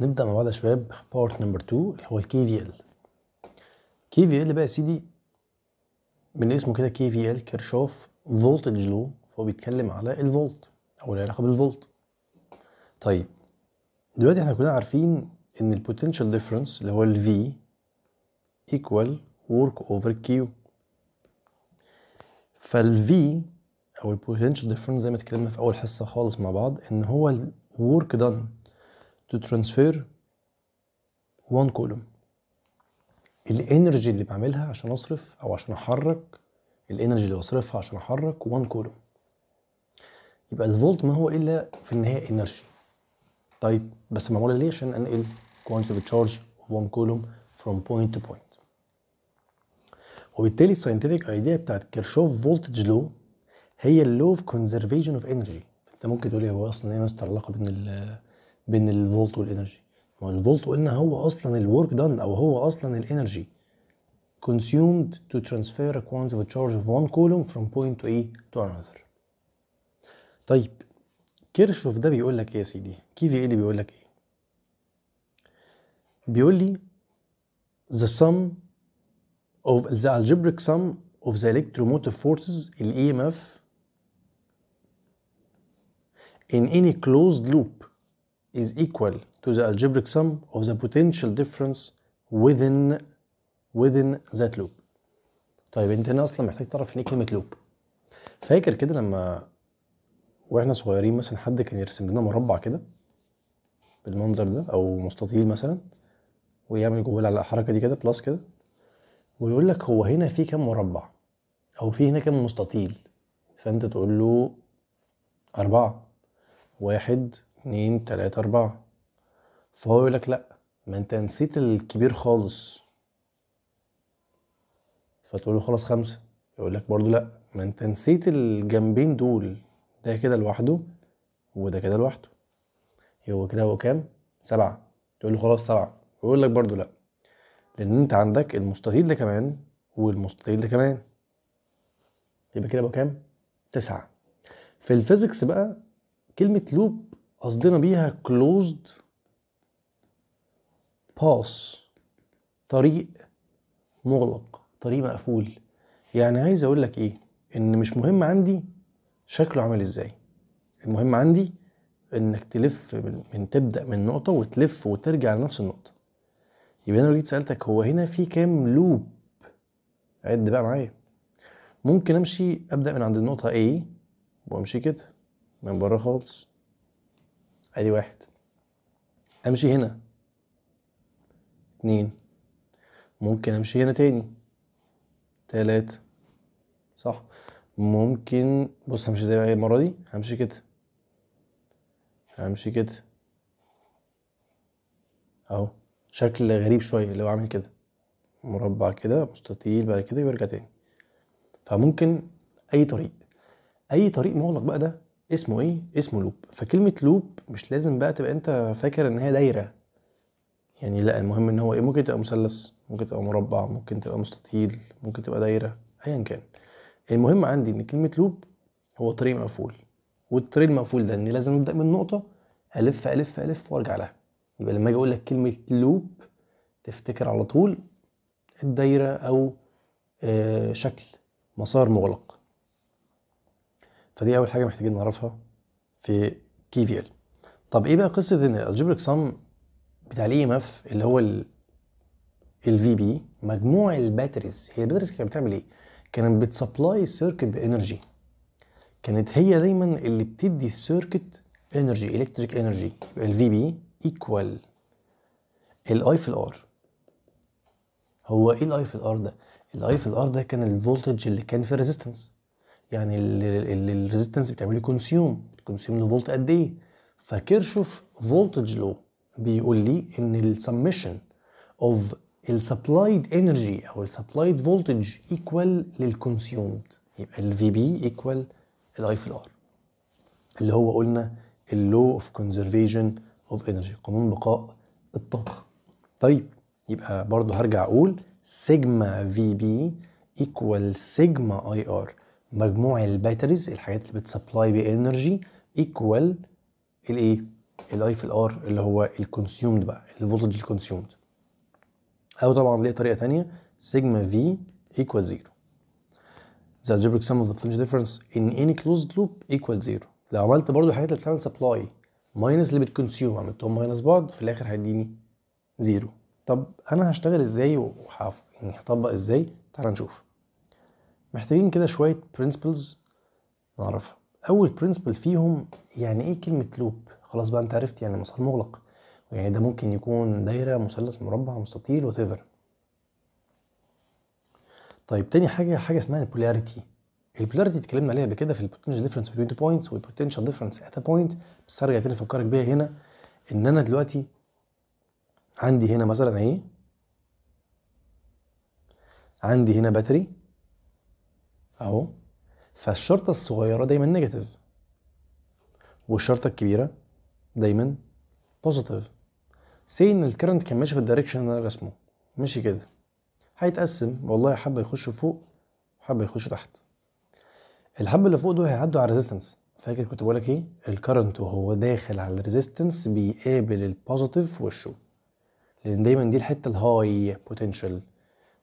نبدأ مع بعض يا شباب بارت نمبر 2 اللي هو الكي في ال كي في ال بقى يا سيدي من اسمه كده كي في ال كيرشوف فولتج لو فهو بيتكلم على الفولت او العلاقة بالفولت طيب دلوقتي احنا كلنا عارفين ان البوتنشال ديفرنس اللي هو الفي V equal work over Q V او البوتنشال ديفرنس زي ما اتكلمنا في اول حصة خالص مع بعض ان هو الورك done to transfer one column الانرجي اللي بعملها عشان اصرف او عشان احرك الانرجي اللي بصرفها عشان احرك one column يبقى الفولت ما هو الا في النهايه انرجي طيب بس معموله ليه عشان انقل of charge one column from point to point وبالتالي الساينتفك ايديا بتاعت كيرشوف فولتج لو هي اللو اوف كونزرفيشن اوف انرجي انت ممكن تقول لي إيه؟ هو اصلا ايه مستر علاقه بين بين الفولت والانرجي ما هو الفولت قلنا هو اصلا الورك دان او هو اصلا الانرجي consumed to transfer a quantity of charge of one coulomb from point A to another طيب كيرشوف ده بيقول لك ايه يا سيدي كي في ال بيقول لك ايه بيقول لي the sum of the algebraic sum of the electromotive forces ام EMF in any closed loop is equal to the algebraic sum of the potential difference within within that loop طيب انت هنا اصلا محتاج تعرف يعني ايه كلمه لوب فاكر كده لما واحنا صغيرين مثلا حد كان يرسم لنا مربع كده بالمنظر ده او مستطيل مثلا ويعمل جوه على الحركه دي كده بلس كده ويقول لك هو هنا في كام مربع او في هنا كام مستطيل فانت تقول له أربعة واحد اتنين تلاتة أربعة فهو يقول لك لأ ما أنت نسيت الكبير خالص فتقول له خلاص خمسة يقول لك برضو لأ ما أنت نسيت الجنبين دول ده كده لوحده وده كده لوحده هو كده هو كام؟ سبعة تقول له خلاص سبعة ويقول لك برضو لأ لأن أنت عندك المستطيل ده كمان والمستطيل ده كمان يبقى كده بقى كام؟ تسعة في الفيزيكس بقى كلمة لوب قصدنا بيها closed pass طريق مغلق طريق مقفول يعني عايز اقول لك ايه ان مش مهم عندي شكله عامل ازاي المهم عندي انك تلف من تبدا من نقطه وتلف وترجع لنفس النقطه يبقى انا لو جيت سالتك هو هنا في كام لوب عد بقى معايا ممكن امشي ابدا من عند النقطه A وامشي كده من بره خالص ادي واحد امشي هنا اتنين ممكن امشي هنا تاني تلاتة صح ممكن بص همشي زي المرة دي همشي كده همشي كده اهو شكل غريب شوية لو عامل كده مربع كده مستطيل بعد كده يرجع تاني فممكن اي طريق اي طريق مغلق بقى ده اسمه ايه اسمه لوب فكلمه لوب مش لازم بقى تبقى انت فاكر ان هي دايره يعني لا المهم ان هو ايه ممكن تبقى مثلث ممكن تبقى مربع ممكن تبقى مستطيل ممكن تبقى دايره ايا كان المهم عندي ان كلمه لوب هو طريق مقفول والطريق المقفول ده اني لازم ابدا من نقطه الف الف الف وارجع لها يبقى لما اجي اقول لك كلمه لوب تفتكر على طول الدايره او آه، شكل مسار مغلق فدي اول حاجه محتاجين نعرفها في كي في ال طب ايه بقى قصه ان الجبريك سام بتاع الاي ام e اف اللي هو الفي بي مجموع الباتريز هي الباتريز كانت بتعمل ايه كانت بتسبلاي السيركت بانرجي كانت هي دايما اللي بتدي السيركت انرجي الكتريك انرجي يبقى الفي بي ايكوال الاي في الار هو ايه الاي في الار ده الاي في الار ده كان الفولتج اللي كان في الريزيستنس يعني الريزيستنس بتعمل لي كونسيوم كونسيوم لفولت قد ايه فكيرشوف فولتج لو بيقول لي ان السمشن اوف السبلايد انرجي او السبلايد فولتج ايكوال للكونسيومد يبقى الفي بي ايكوال الاي في الار اللي هو قلنا اللو اوف كونزرفيشن اوف انرجي قانون بقاء الطاقه طيب يبقى برضو هرجع اقول سيجما في بي ايكوال سيجما اي ار مجموع الباتريز الحاجات اللي بتسبلاي بانرجي ايكوال الايه الاي في الار اللي هو الكونسيومد بقى الفولتج الكونسيومد او طبعا ليه طريقه ثانيه سيجما في ايكوال زيرو the algebraic sum of the plunge difference in any closed loop equal zero لو عملت برضو الحاجات اللي بتعمل سبلاي ماينس اللي بتكونسيوم عملتهم ماينس بعض في الاخر هيديني زيرو طب انا هشتغل ازاي وهطبق يعني ازاي تعال نشوف محتاجين كده شوية برنسبلز نعرفها أول برنسبل فيهم يعني إيه كلمة لوب خلاص بقى أنت عرفت يعني مسار مغلق يعني ده ممكن يكون دايرة مثلث مربع مستطيل وتفر طيب تاني حاجة حاجة اسمها البولاريتي البولاريتي اتكلمنا عليها قبل كده في البوتنشال ديفرنس بين تو بوينتس والبوتنشال ديفرنس ات بوينت بس ارجع تاني افكرك بيها هنا ان انا دلوقتي عندي هنا مثلا ايه عندي هنا باتري اهو فالشرطة الصغيرة دايما نيجاتيف والشرطة الكبيرة دايما بوزيتيف سي ان الكرنت كان ماشي في الدايركشن اللي انا رسمه ماشي كده هيتقسم والله حبة يخشوا فوق وحبة يخشوا تحت الحبة اللي فوق دول هيعدوا على الريزيستنس فاكر كنت بقولك ايه الكرنت وهو داخل على الريزيستنس بيقابل البوزيتيف في وشه لان دايما دي الحته الهاي بوتنشال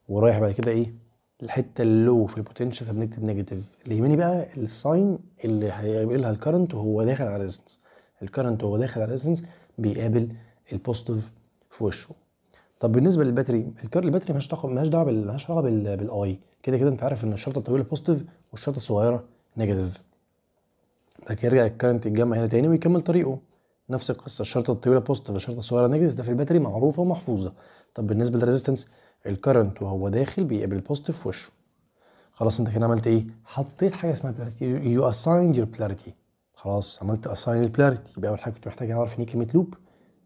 ورايح بعد كده ايه الحته اللو في البوتنشال فبنكتب نيجاتيف اللي يهمني بقى الساين اللي هيقابلها الكرنت وهو داخل على ريزنس الكرنت وهو داخل على ريزنس بيقابل البوزيتيف في وشه طب بالنسبه للباتري الباتري مالهاش دعوه مالهاش دعوه مالهاش دعوه بالاي كده كده انت عارف ان الشرطه الطويله بوزيتيف والشرطه الصغيره نيجاتيف لكن يرجع الكرنت يتجمع هنا تاني ويكمل طريقه نفس القصه الشرطه الطويله بوزيتيف والشرطه الصغيره نيجاتيف ده في الباتري معروفه ومحفوظه طب بالنسبه للريزيستنس الكرنت وهو داخل بيقابل بوست في وشه خلاص انت كده عملت ايه حطيت حاجه اسمها بلاريتي يو اسايند يور بلاريتي خلاص عملت اساين البلاريتي يبقى اول حاجه كنت محتاج اعرف ان كلمه لوب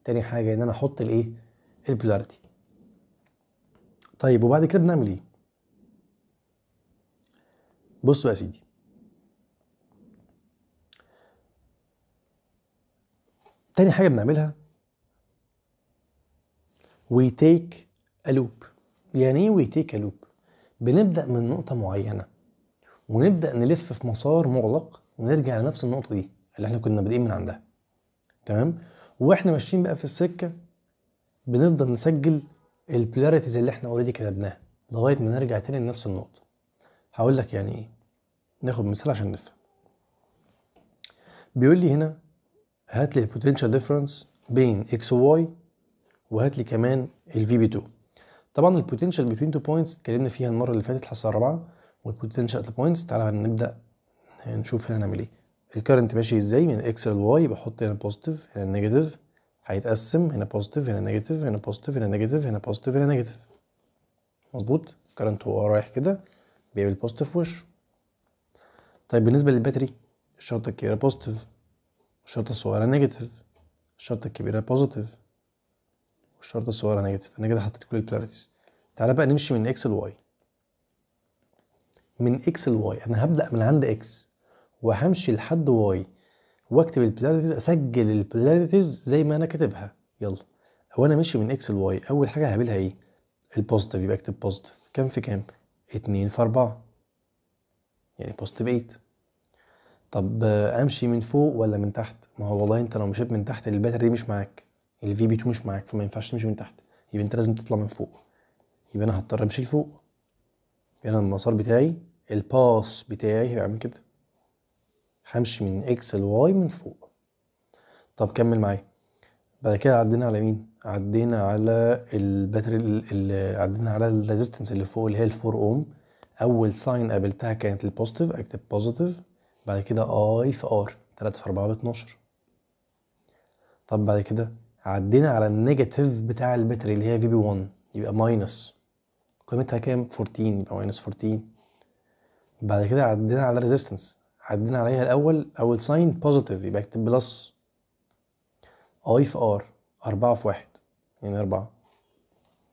تاني حاجه ان انا احط الايه البلاريتي طيب وبعد كده بنعمل ايه بصوا يا سيدي تاني حاجه بنعملها وي تيك الوب يعني ايه وي تيك الوب؟ بنبدا من نقطه معينه ونبدا نلف في مسار مغلق ونرجع لنفس النقطه دي اللي احنا كنا بادئين من عندها تمام واحنا ماشيين بقى في السكه بنفضل نسجل البلاريتيز اللي احنا اوريدي كتبناها لغايه ما نرجع تاني لنفس النقطه هقول لك يعني ايه ناخد مثال عشان نفهم بيقول لي هنا هات لي البوتنشال ديفرنس بين اكس وواي وهات لي كمان الفي بي 2 طبعا البوتنشال بين تو بوينتس اتكلمنا فيها المره اللي فاتت الحصه الرابعه والبوتنشال بوينتس تعالى نبدا نشوف هنا نعمل ايه الكرنت ماشي ازاي من اكس للواي بحط هنا بوزيتيف هنا نيجاتيف هيتقسم هنا بوزيتيف هنا نيجاتيف هنا بوزيتيف هنا نيجاتيف هنا بوزيتيف هنا نيجاتيف مظبوط كرنت هو رايح كده بيعمل بوزيتيف وش طيب بالنسبه للباتري الشرطه كده بوزيتيف الشرطة الصغيرة نيجاتيف الشرطة الكبيرة بوزيتيف والشرطة الصغيرة نيجاتيف أنا كده حطيت كل البلاريتيز تعالى بقى نمشي من اكس لواي من اكس لواي أنا هبدأ من عند اكس وهمشي لحد واي واكتب البلاريتيز اسجل البلاريتيز زي ما انا كاتبها يلا هو انا ماشي من اكس لواي اول حاجه هقابلها ايه البوزيتيف يبقى اكتب بوزيتيف كام في كام 2 في 4 يعني بوزيتيف 8 طب آه، امشي من فوق ولا من تحت ما هو والله انت لو مشيت من تحت الباتري دي مش معاك الفي بي 2 مش معاك فما ينفعش تمشي من تحت يبقى انت لازم تطلع من فوق يبقى انا هضطر امشي لفوق يبقى انا المسار بتاعي الباس بتاعي هيبقى عامل كده همشي من اكس لواي من فوق طب كمل معايا بعد كده عدينا على مين عدينا على الباتري اللي عدينا على الريزيستنس اللي فوق اللي هي ال 4 اوم اول ساين قابلتها كانت البوزيتيف اكتب بوزيتيف بعد كده اي في ار 3 في 4 ب 12 طب بعد كده عدينا على النيجاتيف بتاع الباتري اللي هي في بي 1 يبقى ماينس قيمتها كام 14 يبقى ماينس 14 بعد كده عدينا على الريزيستنس عدينا عليها الاول اول ساين بوزيتيف يبقى اكتب بلس اي في ار 4 في 1 يعني 4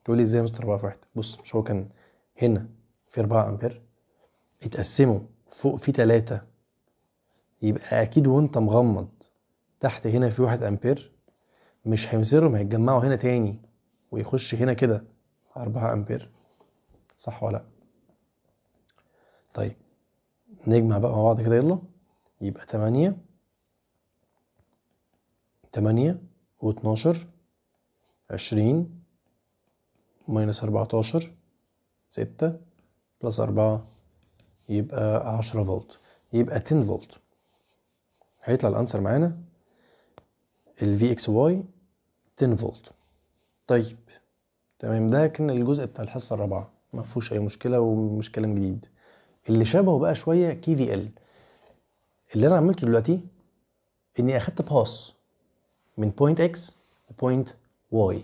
تقول لي ازاي يا مستر 4 في 1 بص مش هو كان هنا في 4 امبير اتقسموا فوق في 3 يبقى اكيد وانت مغمض تحت هنا في واحد امبير مش هيمسرهم هيتجمعوا هنا تاني ويخش هنا كده أربعة امبير صح ولا طيب نجمع بقى مع بعض كده يلا يبقى تمانية تمانية واتناشر عشرين ماينس أربعتاشر ستة بلس أربعة يبقى عشرة فولت يبقى تن فولت هيطلع الأنسر معانا ال VXY 10 فولت طيب تمام ده كان الجزء بتاع الحصه الرابعه ما فيهوش اي مشكله ومش كلام جديد اللي شبهه بقى شويه كي في ال اللي انا عملته دلوقتي اني اخدت باس من بوينت اكس لبوينت واي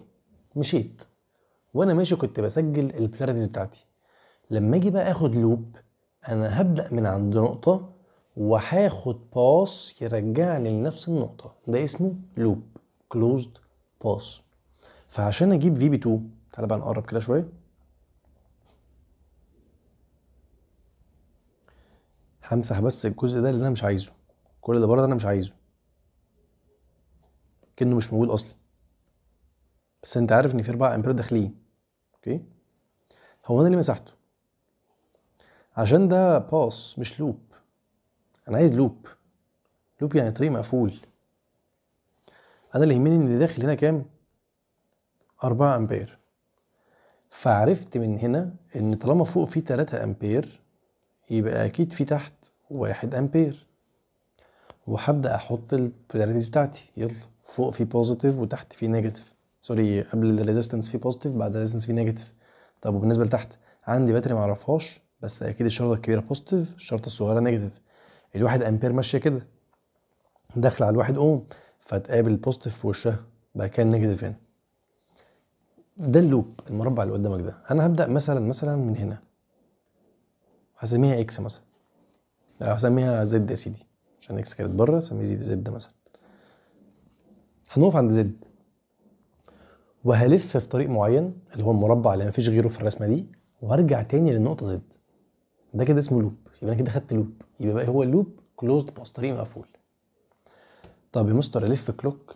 مشيت وانا ماشي كنت بسجل البلاريتيز بتاعتي لما اجي بقى اخد لوب انا هبدا من عند نقطه وهاخد باس يرجعني لنفس النقطة ده اسمه لوب كلوزد باس فعشان اجيب في بي 2 تعالى بقى نقرب كده شوية همسح بس الجزء ده اللي انا مش عايزه كل اللي بره ده انا مش عايزه كأنه مش موجود اصلا بس انت عارف ان في اربع امبير داخلين اوكي هو انا اللي مسحته عشان ده باس مش لوب انا عايز لوب لوب يعني طريق مقفول انا اللي يهمني ان داخل هنا كام أربعة امبير فعرفت من هنا ان طالما فوق في تلاتة امبير يبقى اكيد في تحت واحد امبير وهبدا احط البولاريتيز بتاعتي يلا فوق في بوزيتيف وتحت في نيجاتيف سوري قبل الريزيستنس في بوزيتيف بعد الريزيستنس في نيجاتيف طب وبالنسبه لتحت عندي باتري معرفهاش بس اكيد الشرطه الكبيره بوزيتيف الشرطه الصغيره نيجاتيف الواحد امبير ماشيه كده داخله على الواحد اوم فتقابل البوزيتيف في وشها بقى كان نيجاتيف هنا ده اللوب المربع اللي قدامك ده انا هبدا مثلا مثلا من هنا هسميها اكس مثلا هسميها زد يا سيدي عشان اكس كانت بره سميها زد زد مثلا هنقف عند زد وهلف في طريق معين اللي هو المربع اللي مفيش غيره في الرسمه دي وهرجع تاني للنقطه زد ده كده اسمه لوب يبقى انا كده خدت لوب يبقى هو اللوب كلوزد باس طريق مقفول طب يا مستر الف كلوك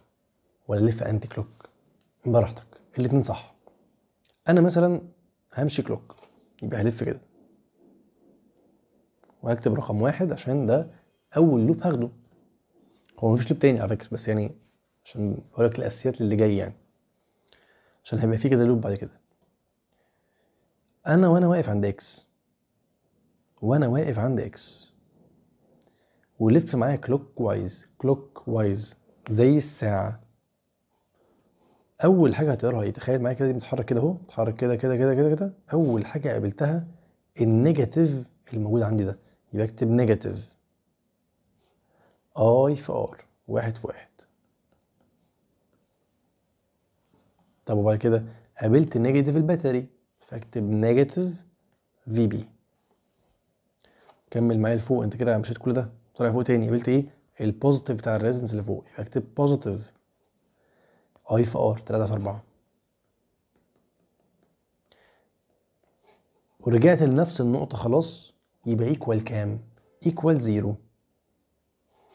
ولا الف انتي كلوك براحتك الاثنين صح انا مثلا همشي كلوك يبقى هلف كده وهكتب رقم واحد عشان ده اول لوب هاخده هو مفيش لوب تاني على فكره بس يعني عشان لك الاساسيات اللي جاي يعني عشان هيبقى في كذا لوب بعد كده انا وانا واقف عند اكس وانا واقف عند اكس ولف معايا كلوك وايز كلوك وايز زي الساعه اول حاجه هتقراها ايه تخيل معايا كده دي بتتحرك كده اهو بتتحرك كده كده كده كده كده اول حاجه قابلتها النيجاتيف الموجود عندي ده يبقى اكتب نيجاتيف اي في ار واحد في واحد طب وبعد كده قابلت نيجاتيف الباتري فاكتب نيجاتيف في بي كمل معايا لفوق انت كده مشيت كل ده طالع فوق تاني قابلت ايه البوزيتيف بتاع الريزنس اللي فوق يبقى اكتب بوزيتيف اي في ار 3 في 4 ورجعت لنفس النقطة خلاص يبقى ايكوال كام؟ ايكوال زيرو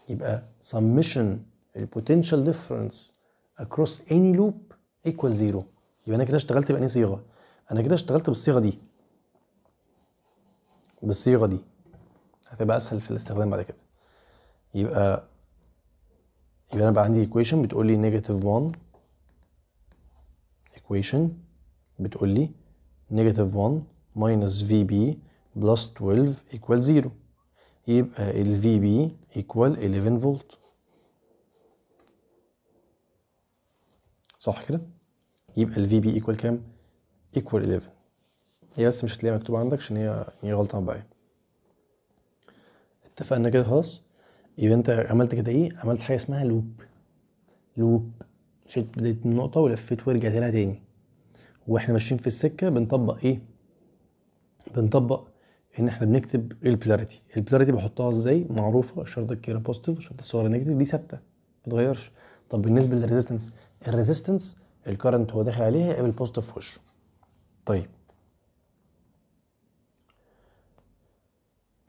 يبقى سمشن البوتنشال ديفرنس اكروس اني لوب ايكوال زيرو يبقى انا كده اشتغلت بأنهي صيغة؟ انا كده اشتغلت بالصيغة دي بالصيغة دي هتبقى اسهل في الاستخدام بعد كده يبقى يبقى انا بقى عندي equation بتقول لي نيجاتيف 1 equation بتقول لي نيجاتيف 1 minus vb plus 12 equal 0 يبقى ال vb equal 11 فولت صح كده يبقى ال vb equal كام equal 11 هي بس مش هتلاقيها مكتوبه عندك عشان هي هي غلطه مبدئيه اتفقنا كده خلاص يبقى انت عملت كده ايه عملت حاجه اسمها لوب لوب شلت بدايه من نقطه ولفيت ورجعت لها تاني واحنا ماشيين في السكه بنطبق ايه بنطبق ان احنا بنكتب البلاريتي البلاريتي بحطها ازاي معروفه الشرطه الكيرا بوزيتيف الشرطه الصغيره نيجاتيف دي ثابته ما بتتغيرش طب بالنسبه للريزيستنس الريزيستنس الكرنت هو داخل عليها يقابل بوزيتيف في وشه طيب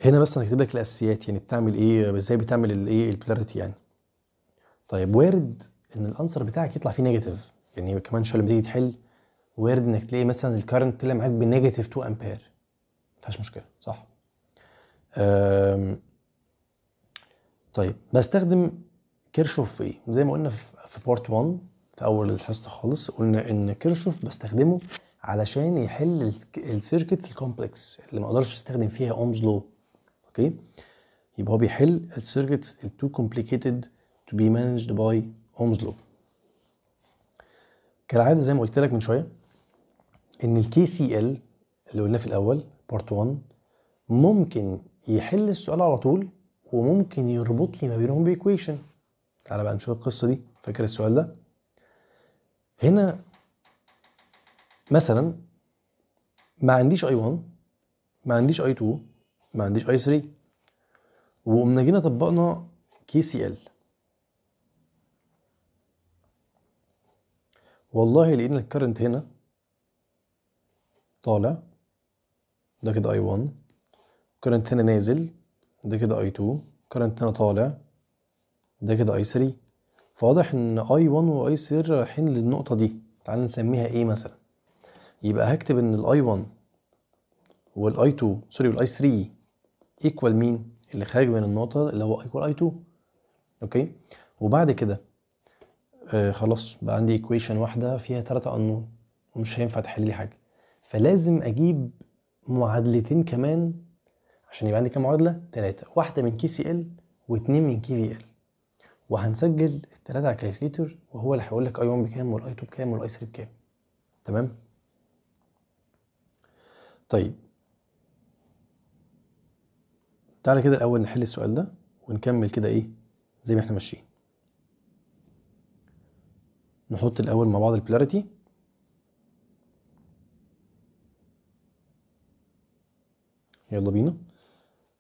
هنا بس انا لك الاساسيات يعني بتعمل ايه ازاي بتعمل الايه البلاريتي يعني طيب وارد ان الانسر بتاعك يطلع فيه نيجاتيف يعني كمان شويه لما تيجي تحل وارد انك تلاقي مثلا الكارنت طلع معاك بنيجاتيف 2 امبير ما فيهاش مشكله صح طيب بستخدم كيرشوف في ايه زي ما قلنا في بارت 1 في اول الحصه خالص قلنا ان كيرشوف بستخدمه علشان يحل السيركتس الكومبلكس اللي ما اقدرش استخدم فيها اومز لو اوكي يبقى هو بيحل السيركتس التو كومبليكيتد تو بي مانجد باي اومز لو كالعاده زي ما قلت لك من شويه ان الكي سي ال اللي قلناه في الاول بارت 1 ممكن يحل السؤال على طول وممكن يربط لي ما بينهم بايكويشن تعالى بقى نشوف القصه دي فاكر السؤال ده هنا مثلا ما عنديش اي 1 ما عنديش اي 2 ما عنديش اي 3 وقمنا جينا طبقنا كي سي ال والله لقينا الكرنت هنا طالع ده كده اي 1 كرنت هنا نازل ده كده اي 2 كرنت هنا طالع ده كده اي 3 فواضح ان اي 1 واي 3 رايحين للنقطه دي تعال نسميها ايه مثلا يبقى هكتب ان الاي 1 والاي 2 سوري والاي 3 ايكوال مين اللي خارج من النقطه اللي هو ايكوال اي 2 اوكي وبعد كده آه خلاص بقى عندي ايكويشن واحده فيها ثلاثه انون ومش هينفع تحل لي حاجه فلازم اجيب معادلتين كمان عشان يبقى عندي كام معادله ثلاثه واحده من كي سي ال واثنين من كي في ال وهنسجل الثلاثه على الكالكليتر وهو اللي هيقول لك اي 1 بكام والاي 2 بكام والاي 3 بكام تمام طيب تعالى كده الأول نحل السؤال ده ونكمل كده إيه زي ما إحنا ماشيين نحط الأول مع بعض البلاريتي يلا بينا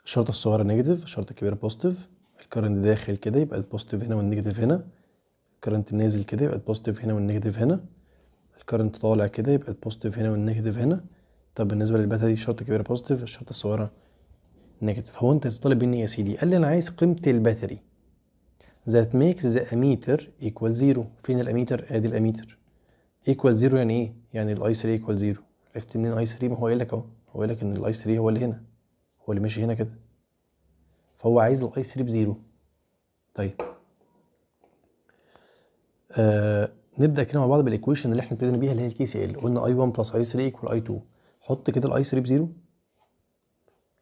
الشرطة الصغيرة نيجاتيف الشرطة الكبيرة بوزيتيف الكرنت داخل كده يبقى البوزيتيف هنا والنيجاتيف هنا الكرنت نازل كده يبقى البوزيتيف هنا والنيجاتيف هنا الكرنت طالع كده يبقى البوزيتيف هنا والنيجاتيف هنا طب بالنسبة للباتا دي الشرطة الكبيرة بوزيتيف الشرطة الصغيرة نيجاتيف هو انت طالب مني يا سيدي قال لي انا عايز قيمه الباتري ذات ميكس ذا اميتر ايكوال زيرو فين الاميتر ادي الاميتر ايكوال زيرو يعني ايه يعني الاي 3 ايكوال زيرو عرفت منين الاي 3 ما هو قايل لك اهو هو قايل لك ان الاي 3 هو اللي هنا هو اللي ماشي هنا كده فهو عايز الاي 3 بزيرو طيب آه نبدا كده مع بعض بالايكويشن اللي احنا ابتدينا بيها اللي هي الكي سي ال قلنا اي 1 بلس اي 3 ايكوال اي 2 حط كده الاي 3 بزيرو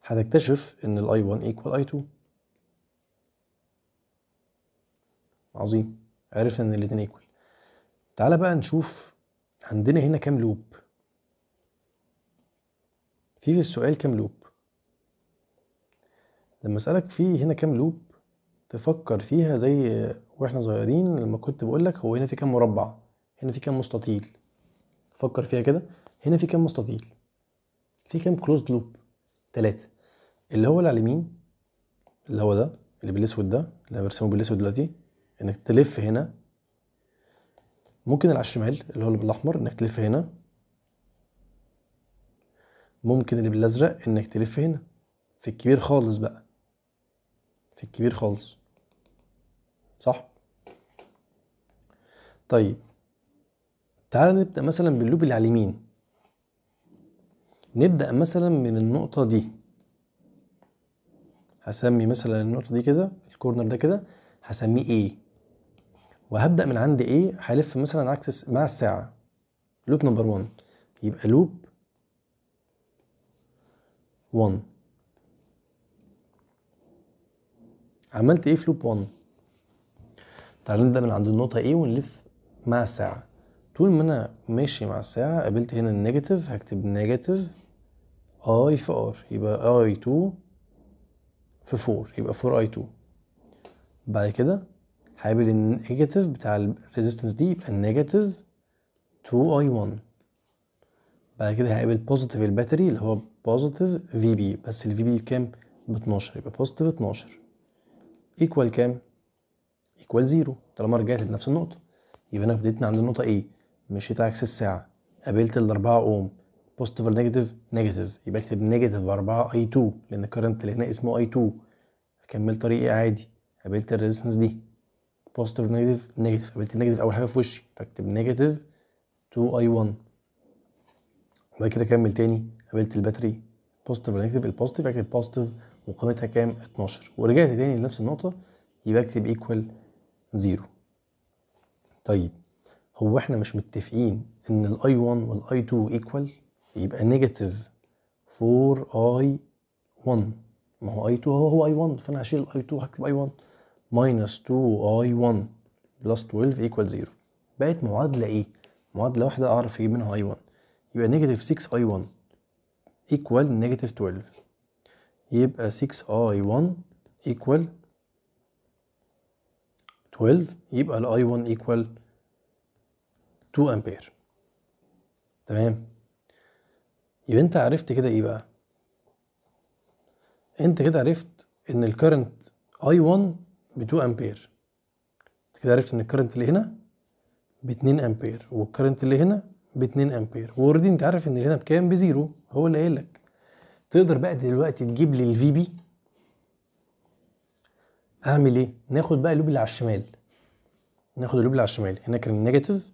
هتكتشف ان الاي 1 ايكوال اي 2 عظيم عرفنا ان الاتنين ايكوال تعالى بقى نشوف عندنا هنا كام لوب في في السؤال كام لوب لما اسالك في هنا كام لوب تفكر فيها زي واحنا صغيرين لما كنت بقولك هو هنا في كام مربع هنا في كام مستطيل فكر فيها كده هنا في كام مستطيل في كام كلوزد لوب ثلاثة اللي هو اللي على اليمين اللي هو ده اللي بالاسود ده اللي انا برسمه بالاسود دلوقتي انك تلف هنا ممكن اللي على الشمال اللي هو اللي بالاحمر انك تلف هنا ممكن اللي بالازرق انك تلف هنا في الكبير خالص بقى في الكبير خالص صح طيب تعالى نبدا مثلا باللوب اللي على اليمين نبدأ مثلا من النقطة دي هسمي مثلا النقطة دي كده الكورنر ده كده هسميه A وهبدأ من عند A هلف مثلا عكس مع الساعة لوب نمبر 1 يبقى لوب 1 عملت ايه في لوب 1 تعال نبدأ من عند النقطة A ونلف مع الساعة طول ما انا ماشي مع الساعة قابلت هنا النيجاتيف هكتب نيجاتيف اي في ار يبقى اي 2 في 4 يبقى 4 اي 2 بعد كده هقابل النيجاتيف بتاع الريزيستنس دي يبقى النيجاتيف 2 اي 1 بعد كده هقابل بوزيتيف الباتري اللي هو بوزيتيف في بي بس الفي بي بكام ب 12 يبقى بوزيتيف 12 ايكوال كام ايكوال زيرو طالما رجعت لنفس النقطه يبقى انا بديت عند النقطه ايه مشيت عكس الساعه قابلت الاربعة اوم بوزيتيف ولا نيجاتيف نيجاتيف يبقى اكتب نيجاتيف 4 اي 2 لان الكرنت اللي هنا اسمه اي 2 هكمل طريقي عادي قابلت الريزستنس دي بوزيتيف نيجاتيف نيجاتيف قابلت النيجاتيف اول حاجه في وشي فاكتب نيجاتيف 2 اي 1 وبعد كده اكمل تاني قابلت الباتري بوزيتيف ولا نيجاتيف البوزيتيف اكتب بوزيتيف وقيمتها كام 12 ورجعت تاني لنفس النقطه يبقى اكتب ايكوال 0 طيب هو احنا مش متفقين ان الاي 1 والاي 2 ايكوال يبقى نيجاتيف 4 اي 1 ما هو اي 2 هو هو اي 1 فانا هشيل i 2 هكتب اي 1 ماينس 2 اي 1 بلس 12 ايكوال 0 بقت معادله ايه؟ معادله واحده اعرف ايه منها اي 1 يبقى نيجاتيف 6 اي 1 ايكوال نيجاتيف 12 يبقى 6 اي 1 ايكوال 12 يبقى الاي 1 ايكوال 2 امبير تمام يبقى انت عرفت كده ايه بقى انت كده عرفت ان الكرنت اي 1 ب 2 امبير انت كده عرفت ان الكرنت اللي هنا ب 2 امبير والكرنت اللي هنا ب 2 امبير واوريدي انت عارف ان اللي هنا بكام بزيرو هو اللي قايل لك تقدر بقى دلوقتي تجيب لي الفي بي اعمل ايه ناخد بقى اللوب اللي على الشمال ناخد اللوب اللي على الشمال هنا كان النيجاتيف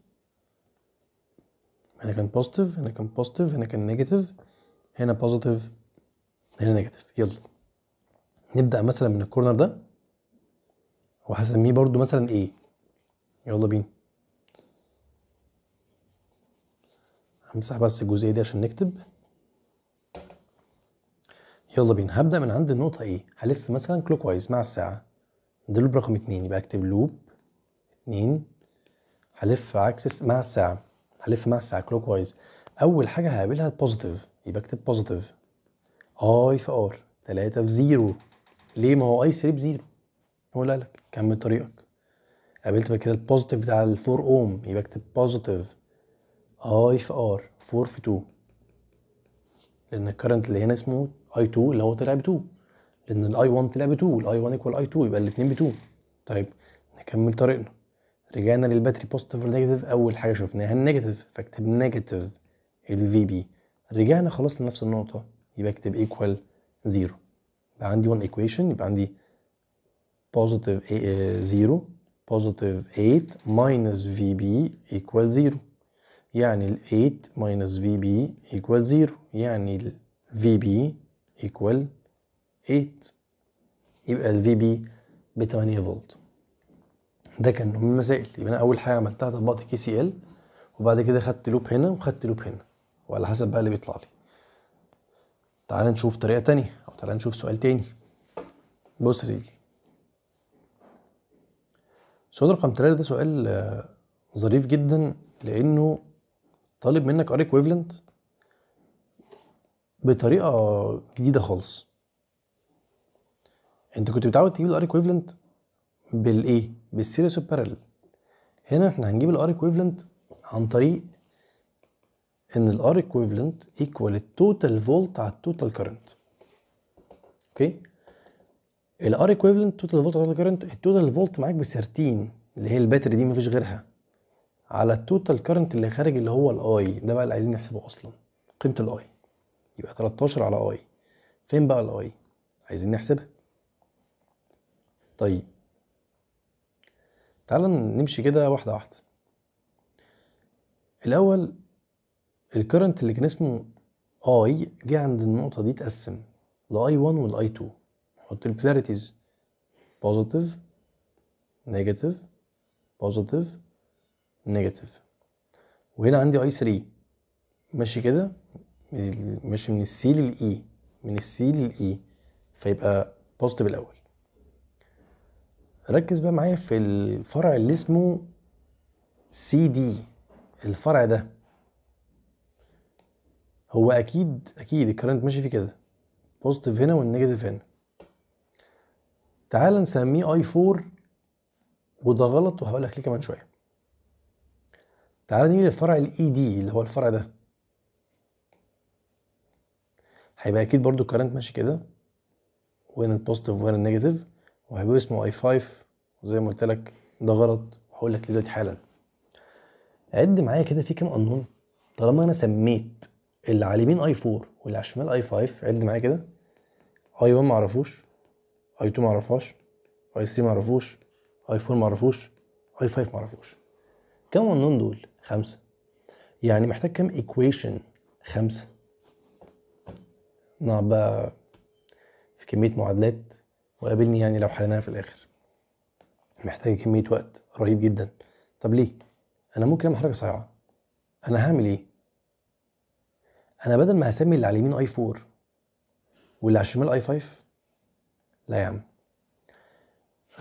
هنا كان بوزيتيف هنا كان بوزيتيف هنا كان نيجاتيف هنا بوزيتيف هنا نيجاتيف يلا نبدأ مثلا من الكورنر ده وهسميه برضو مثلا ايه يلا بينا همسح بس الجزئية دي عشان نكتب يلا بينا هبدأ من عند النقطة ايه هلف مثلا كلوك وايز مع الساعة ده لوب رقم اتنين يبقى اكتب لوب اتنين هلف عكس مع الساعة هلف مع الساعه كلوك وايز اول حاجه هقابلها بوزيتيف يبقى اكتب بوزيتيف اي في ار 3 في 0 ليه ما هو اي 3 زيرو هو قال لك كمل طريقك قابلت بقى كده البوزيتيف بتاع ال 4 اوم يبقى اكتب بوزيتيف اي في ار 4 في 2 لان الكرنت اللي هنا اسمه اي 2 اللي هو طلع ب 2 لان الاي 1 طلع ب 2 الاي 1 ايكوال اي 2 يبقى الاثنين ب 2 طيب نكمل طريقنا رجعنا للباتري بوزيتيف ولا نيجاتيف اول حاجه شفناها النيجاتيف فاكتب نيجاتيف الفي بي رجعنا خلاص لنفس النقطه يبقى اكتب ايكوال زيرو يبقى عندي 1 ايكويشن يبقى عندي بوزيتيف 0 بوزيتيف 8 ماينس في بي ايكوال زيرو يعني ال 8 ماينس في بي ايكوال زيرو يعني ال في بي ايكوال 8 يبقى ال في بي ب 8 فولت ده كان من المسائل يبقى انا اول حاجه عملتها طبقت كي سي ال وبعد كده خدت لوب هنا وخدت لوب هنا وعلى حسب بقى اللي بيطلع لي تعال نشوف طريقه تانية او تعال نشوف سؤال تاني بص يا سيدي السؤال رقم تلاتة ده سؤال آه، ظريف جدا لانه طالب منك ار ايكويفلنت بطريقه جديده خالص انت كنت متعود تجيب الار ايكويفلنت بالايه بالسيريس بارلل هنا احنا هنجيب الار ايكويفالنت عن طريق ان الار ايكويفالنت ايكوال التوتال فولت على التوتال كارنت اوكي الار ايكويفالنت توتال فولت على التوتال كارنت التوتال فولت معاك ب اللي هي الباتري دي مفيش غيرها على التوتال كارنت اللي خارج اللي هو الاي ده بقى اللي عايزين نحسبه اصلا قيمه الاي يبقى 13 على اي فين بقى الاي عايزين نحسبها طيب تعال نمشي كده واحدة واحدة الأول الكرنت اللي كان اسمه اي جه عند النقطة دي اتقسم لاي 1 i 2 نحط البولاريتيز بوزيتيف نيجاتيف بوزيتيف نيجاتيف وهنا عندي اي 3 ماشي كده ماشي من السي للاي e. من السي للاي e. فيبقى بوزيتيف الاول ركز بقى معايا في الفرع اللي اسمه سي دي الفرع ده هو اكيد اكيد الكرنت ماشي فيه كده بوزيتيف هنا والنيجاتيف هنا تعال نسميه اي 4 وده غلط وهقولك ليه كمان شويه تعال نيجي للفرع الاي دي e اللي هو الفرع ده هيبقى اكيد برضو الكرنت ماشي كده وين البوزيتيف وين النيجاتيف وهيبقى اسمه اي 5 وزي ما قلت لك ده غلط وهقول لك دلوقتي حالا عد معايا كده في كام انون طالما انا سميت اللي على اليمين اي 4 واللي على الشمال اي 5 عد معايا كده اي 1 معرفوش اي 2 معرفهاش اي 3 معرفوش اي 4 معرفوش اي 5 معرفوش كام انون دول خمسة يعني محتاج كام ايكويشن؟ خمسة نقعد بقى في كمية معادلات وقابلني يعني لو حلناها في الاخر محتاجه كميه وقت رهيب جدا طب ليه انا ممكن اعمل حركه صحيحه انا هعمل ايه انا بدل ما هسمي اللي على اليمين اي 4 واللي على الشمال اي 5 لا يا عم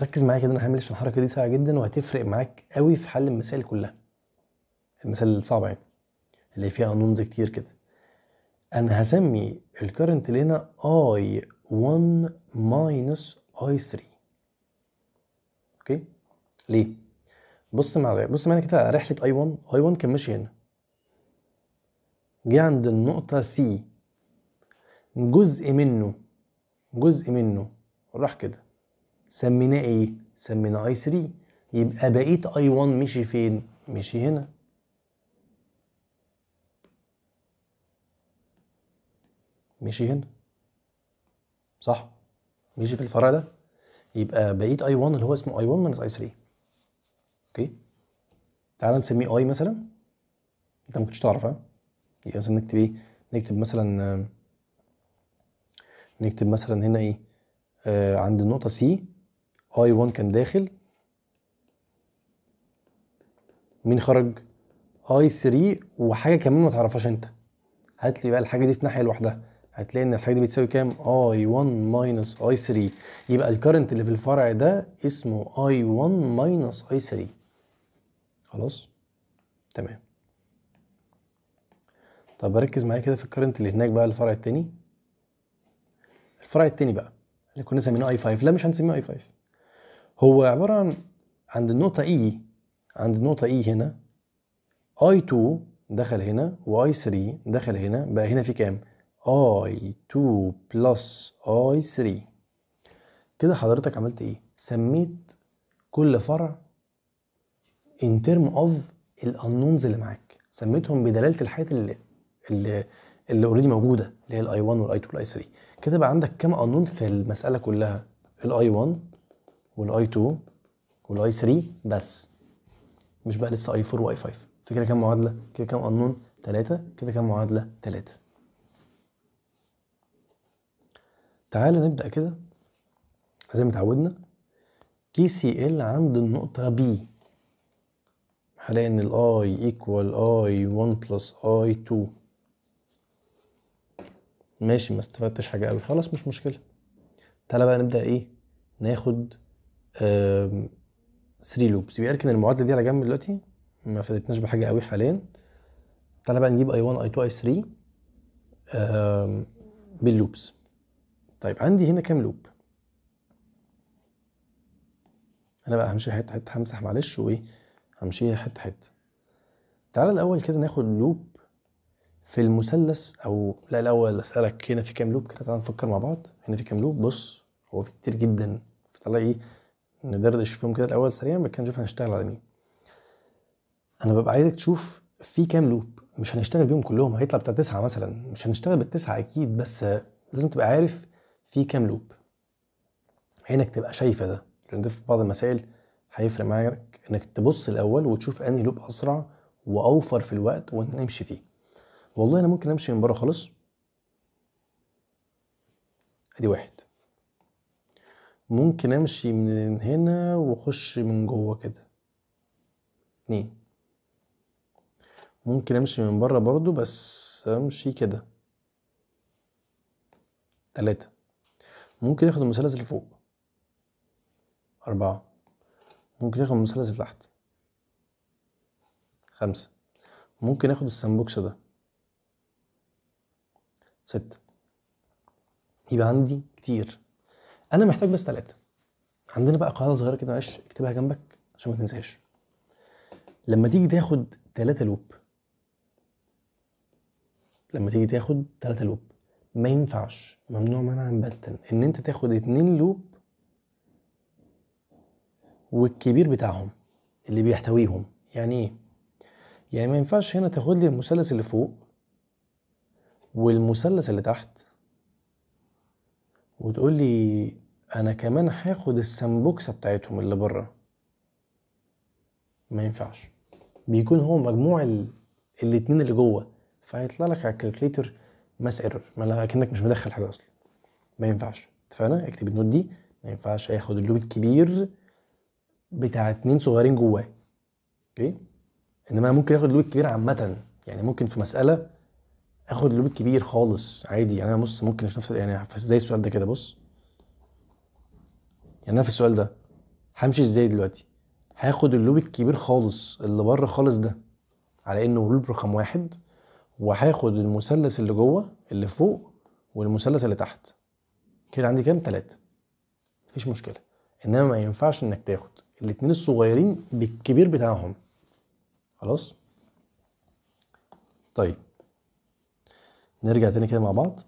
ركز معايا كده انا هعمل عشان الحركه دي ساعه جدا وهتفرق معاك قوي في حل المسائل كلها المسائل الصعبه يعني اللي فيها انونز كتير كده انا هسمي الكرنت اللي هنا اي 1 ماينس اي 3 اوكي ليه بص معايا بص معايا كده رحله اي 1 اي 1 كان ماشي هنا جه عند النقطه سي جزء منه جزء منه راح كده سميناه ايه سميناه اي 3 يبقى بقيه اي 1 مشي فين مشي هنا مشي هنا صح يجي في الفرع ده يبقى بقيه اي 1 اللي هو اسمه اي 1 ماينس اي 3 اوكي تعالى نسميه اي مثلا انت ما كنتش تعرف ها يبقى مثلا نكتب ايه نكتب مثلا نكتب مثلا هنا ايه آه عند النقطه سي اي 1 كان داخل مين خرج اي 3 وحاجه كمان ما تعرفهاش انت هات لي بقى الحاجه دي في ناحيه لوحدها هتلاقي ان الحاجه دي بتساوي كام اي 1 ماينس اي 3 يبقى الكرنت اللي في الفرع ده اسمه اي 1 ماينس اي 3 خلاص تمام طب ركز معايا كده في الكرنت اللي هناك بقى الفرع التاني الفرع التاني بقى اللي كنا سميناه اي 5 لا مش هنسميه اي 5 هو عباره عن عند النقطه اي e، عند النقطه اي e هنا اي 2 دخل هنا واي 3 دخل هنا بقى هنا في كام I2 plus I3 كده حضرتك عملت ايه؟ سميت كل فرع in term of الانونز اللي معاك سميتهم بدلاله الحاجات اللي اللي اللي اوريدي موجوده اللي هي الاي 1 والاي 2 والاي 3 كده بقى عندك كام انون في المساله كلها الاي 1 والاي 2 والاي 3 بس مش بقى لسه اي 4 واي 5 فكده كام معادله كده كام انون 3 كده كام معادله 3 تعال نبدأ كده زي ما اتعودنا كي سي ال عند النقطة بي هلاقي ان الاي ايكوال اي 1 بلس اي 2 ماشي ما استفدتش حاجة قوي خلاص مش مشكلة تعالى بقى نبدأ ايه ناخد 3 لوبس يبقى اركن المعادلة دي على جنب دلوقتي ما فادتناش بحاجة قوي حاليا تعالى بقى نجيب اي 1 اي 2 اي 3 باللوبس طيب عندي هنا كام لوب انا بقى همشي حته حته همسح معلش وايه همشيها حته حته تعالى الاول كده ناخد لوب في المثلث او لا الاول اسالك هنا في كام لوب كده تعالى نفكر مع بعض هنا في كام لوب بص هو في كتير جدا فطلع ايه ندردش فيهم كده الاول سريعا بعد كده نشوف هنشتغل على مين انا ببقى عايزك تشوف في كام لوب مش هنشتغل بيهم كلهم هيطلع بتاع تسعة مثلا مش هنشتغل بالتسعة اكيد بس لازم تبقى عارف في كام لوب عينك تبقى شايفه ده لان ده في بعض المسائل هيفرق معاك انك تبص الاول وتشوف انهي لوب اسرع واوفر في الوقت ونمشي فيه والله انا ممكن امشي من بره خالص ادي واحد ممكن امشي من هنا واخش من جوه كده اتنين ممكن امشي من بره برضو بس امشي كده تلاتة ممكن ياخد المثلث اللي فوق أربعة ممكن ياخد المثلث اللي تحت خمسة ممكن ياخد السنبوكس ده ستة يبقى عندي كتير أنا محتاج بس تلاتة عندنا بقى قاعدة صغيرة كده معلش اكتبها جنبك عشان ما تنساهاش لما تيجي تاخد تلاتة لوب لما تيجي تاخد تلاتة لوب ما ينفعش ممنوع منعا باتا ان انت تاخد اتنين لوب والكبير بتاعهم اللي بيحتويهم يعني ايه يعني ما ينفعش هنا تاخد لي المثلث اللي فوق والمثلث اللي تحت وتقول لي انا كمان هاخد السنبوكسة بتاعتهم اللي بره ما ينفعش بيكون هو مجموع الاتنين اللي جوه فهيطلع لك على الكالكليتر ماس ايرور ما كانك مش مدخل حاجه اصلا ما ينفعش اتفقنا اكتب النوت دي ما ينفعش اخد اللوب الكبير بتاع اتنين صغيرين جواه اوكي انما ممكن اخد اللوب الكبير عامه يعني ممكن في مساله اخد اللوب الكبير خالص عادي يعني انا بص ممكن في نفس يعني زي السؤال ده كده بص يعني انا في السؤال ده همشي ازاي دلوقتي هاخد اللوب الكبير خالص اللي بره خالص ده على انه لوب رقم واحد وهاخد المثلث اللي جوه اللي فوق والمثلث اللي تحت كده عندي كام تلاتة مفيش مشكلة انما ما ينفعش انك تاخد الاتنين الصغيرين بالكبير بتاعهم خلاص طيب نرجع تاني كده مع بعض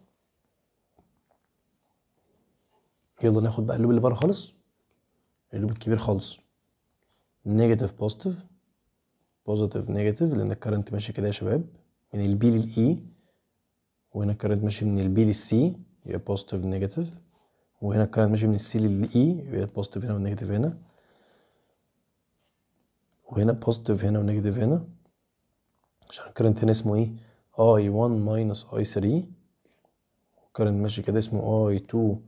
يلا ناخد بقى اللوب اللي بره خالص اللوب الكبير خالص نيجاتيف بوزيتيف بوزيتيف نيجاتيف لان الكرنت ماشي كده يا شباب من البي للاي e. وهنا الكارنت ماشي من البي للسي يبقى بوزيتيف نيجاتيف وهنا الكارنت ماشي من السي للاي e، يبقى بوزيتيف هنا ونيجاتيف هنا وهنا بوزيتيف هنا ونيجاتيف هنا عشان الكارنت هنا اسمه ايه اي 1 ماينس اي 3 الكارنت ماشي كده اسمه اي 2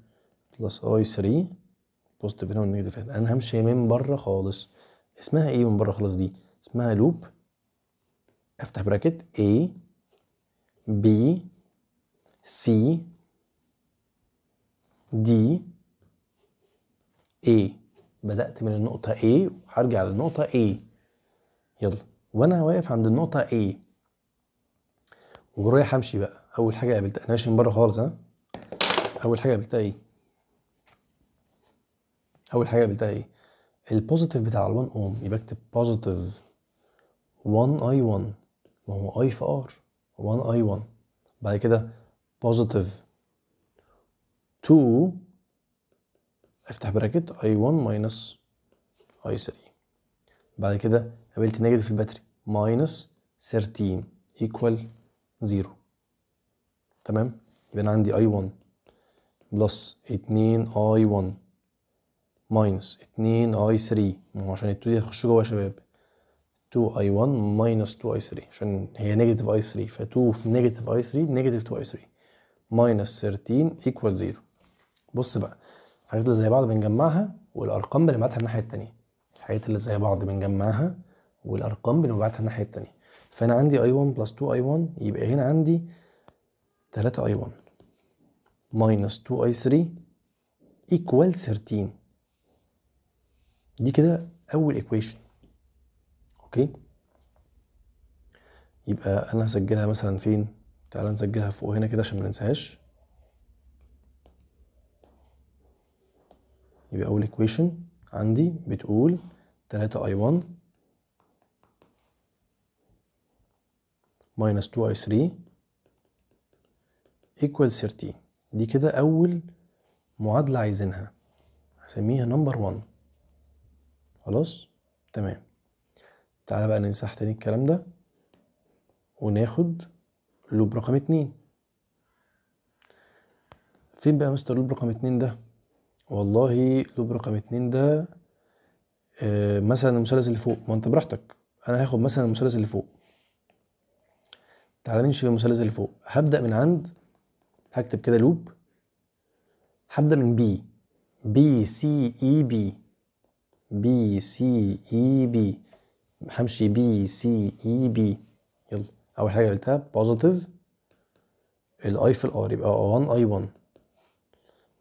بلس اي 3 بوزيتيف هنا ونيجاتيف هنا انا همشي من بره خالص اسمها ايه من بره خالص دي اسمها لوب افتح براكت A B C D A بدأت من النقطة A وهرجع للنقطة A يلا وأنا واقف عند النقطة A ورايح أمشي بقى أول حاجة قابلتها أنا ماشي من بره خالص ها أول حاجة قابلتها إيه؟ أول حاجة قابلتها إيه؟ البوزيتيف بتاع ال 1 أوم يبقى أكتب بوزيتيف 1 أي 1 ما هو اي في ار 1 اي 1 بعد كده بوزيتيف 2 افتح براكت اي 1 ماينس اي 3 بعد كده قابلت نيجاتيف الباتري ماينس 13 ايكوال 0 تمام يبقى انا عندي اي 1 بلس 2 اي 1 ماينس 2 اي 3 ما هو عشان ال2 دي هتخش جوه يا شباب 2i1 minus 2i3 عشان هي نيجاتيف i3 ف 2 في نيجاتيف i3 نيجاتيف 2i3 minus 13 equal 0 بص بقى الحاجات اللي زي بعض بنجمعها والارقام بنبعتها الناحيه التانيه الحاجات اللي زي بعض بنجمعها والارقام بنبعتها الناحيه التانيه فانا عندي i1 plus 2i1 يبقى هنا عندي 3i1 minus 2i3 equal 13 دي كده اول equation اوكي يبقى انا هسجلها مثلا فين تعالى نسجلها فوق هنا كده عشان ما ننساهاش يبقى اول equation عندي بتقول 3 i 1 ماينس 2 i 3 ايكوال 30 دي كده اول معادلة عايزينها هسميها نمبر 1 خلاص تمام تعالى بقى نمسح تاني الكلام ده وناخد لوب رقم اتنين فين بقى مستر لوب رقم اتنين ده والله لوب رقم اتنين ده آه، مثلا المثلث اللي فوق ما انت براحتك انا هاخد مثلا المثلث اللي فوق تعالى نمشي للمثلث اللي فوق هبدا من عند هكتب كده لوب هبدا من بي بي سي اي بي بي سي اي بي همشي بي سي اي بي يلا اول حاجه قلتها بوزيتيف الاي في الار يبقى 1 اي 1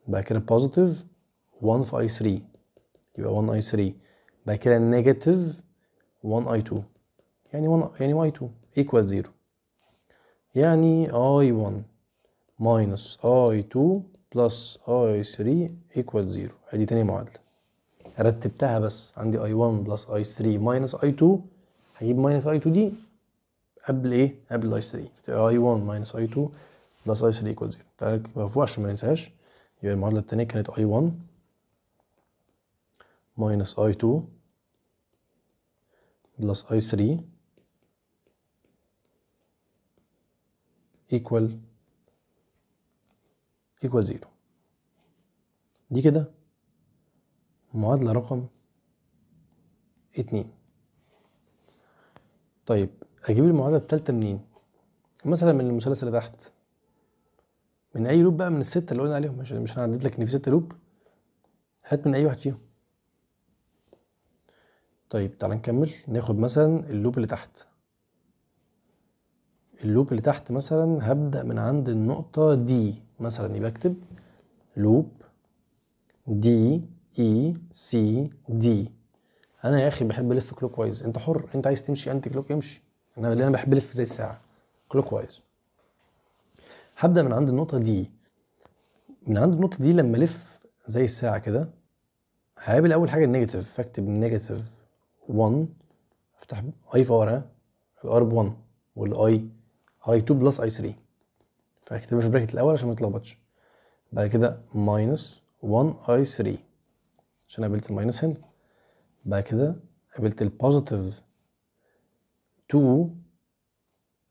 بعد كده بوزيتيف 1 في اي 3 يبقى 1 اي 3 بعد كده نيجاتيف 1 اي 2 يعني 1 يعني اي 2 ايكوال 0 يعني اي 1 ماينس i2 بلس i3 ايكوال 0 ادي تاني معادلة رتبتها بس عندي اي 1 بلس اي 3 ماينس اي 2 هجيب ماينس اي 2 دي قبل ايه؟ قبل اي 3 فتبقى اي 1 ماينس اي 2 بلس اي 3 ايكوال 0 تعالى نكتبها فوق عشان ما ننساهاش يبقى المعادلة التانية كانت اي 1 ماينس اي 2 بلس اي 3 ايكوال ايكوال 0 دي كده المعادلة رقم اتنين طيب أجيب المعادلة التالتة منين؟ مثلا من المثلث اللي تحت من أي لوب بقى من الستة اللي قلنا عليهم مش مش هنعدد لك إن في ستة لوب هات من أي واحد فيهم طيب تعالى نكمل ناخد مثلا اللوب اللي تحت اللوب اللي تحت مثلا هبدأ من عند النقطة دي مثلا يبقى اكتب لوب دي اي سي دي انا يا اخي بحب الف كلوك وايز انت حر انت عايز تمشي انت كلوك امشي انا اللي انا بحب الف زي الساعه كلوك وايز هبدا من عند النقطه دي من عند النقطه دي لما الف زي الساعه كده هقابل اول حاجه النيجاتيف فاكتب نيجاتيف 1 افتح اي في ار الار ب 1 والاي اي 2 بلس اي 3 فاكتبها في البراكت الاول عشان ما تتلخبطش بعد كده ماينس 1 اي 3 عشان قابلت الماينس هنا بعد كده قابلت البوزيتيف 2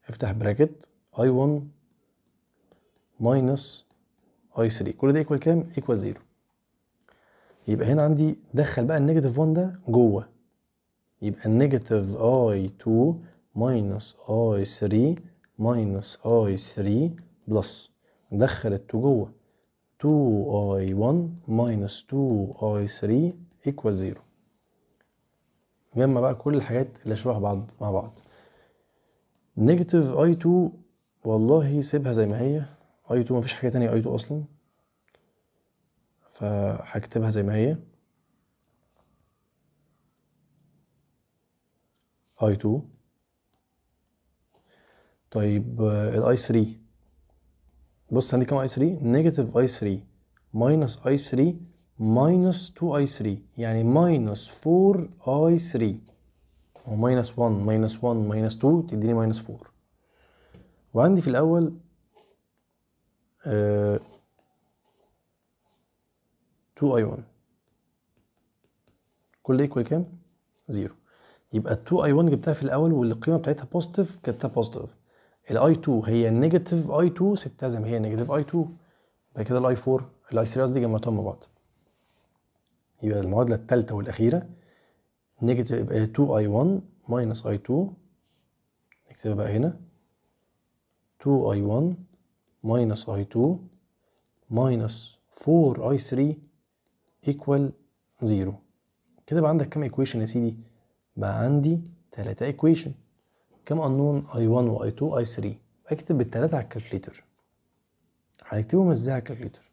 افتح براكت اي 1 ماينس اي 3 كل ده ايكوال كام؟ ايكوال زيرو يبقى هنا عندي دخل بقى النيجاتيف 1 ده جوه يبقى النيجاتيف اي 2 ماينس اي 3 ماينس اي 3 بلس دخل ال2 جوه 2i1 minus 2i3 equal 0 جمع بقى كل الحاجات اللي شبه بعض مع بعض نيجاتيف اي 2 والله سيبها زي ما هي اي 2 مفيش حاجه تانية اي 2 اصلا فهكتبها زي ما هي اي 2 طيب الاي 3 بص عندي كام اي 3 نيجاتيف اي 3 ماينس اي 3 ماينس 2 اي 3 يعني ماينس 4 اي 3 او ماينس 1 ماينس 1 ماينس 2 تديني ماينس 4 وعندي في الاول آه 2 اي 1 كل ده يكوال كام؟ 0 يبقى 2 اي 1 جبتها في الاول والقيمه بتاعتها بوزيتيف جبتها بوزيتيف الاي 2 هي النيجاتيف اي 2 سبتها زي ما هي نيجاتيف اي 2 يبقى كده الاي 4 الاي 3 قصدي جمعتهم مع بعض يبقى المعادله الثالثه والاخيره نيجاتيف 2 اي 1 ماينس اي 2 نكتبها بقى هنا 2 اي 1 ماينس اي 2 ماينس 4 اي 3 ايكوال 0 كده بقى عندك كام ايكويشن يا سيدي بقى عندي 3 ايكويشن كم انون اي 1 واي 2 اي 3 اكتب بالثلاثه على الكالكليتر هنكتبهم ازاي على الكالكليتر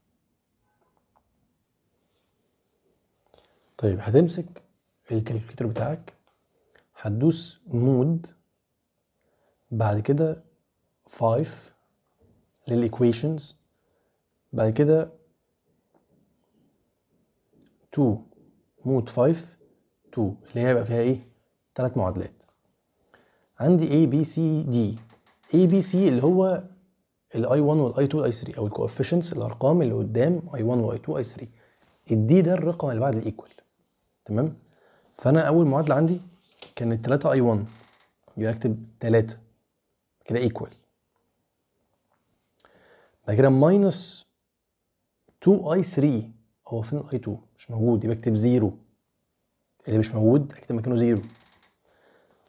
طيب هتمسك الكالكليتر بتاعك هتدوس مود بعد كده 5 للايكويشنز بعد كده 2 مود 5 2 اللي هي هيبقى فيها ايه تلات معادلات عندي A B C D A B C اللي هو ال i 1 وال i 2 وال i 3 او coefficients الارقام اللي قدام i 1 i 2 i 3 D ده الرقم اللي بعد الايكوال تمام فانا اول معادله عندي كانت 3 i 1 يبقى اكتب 3 كده ايكوال بعد كده ماينس 2 i 3 هو فين i 2 مش موجود يبقى اكتب 0 اللي مش موجود اكتب مكانه 0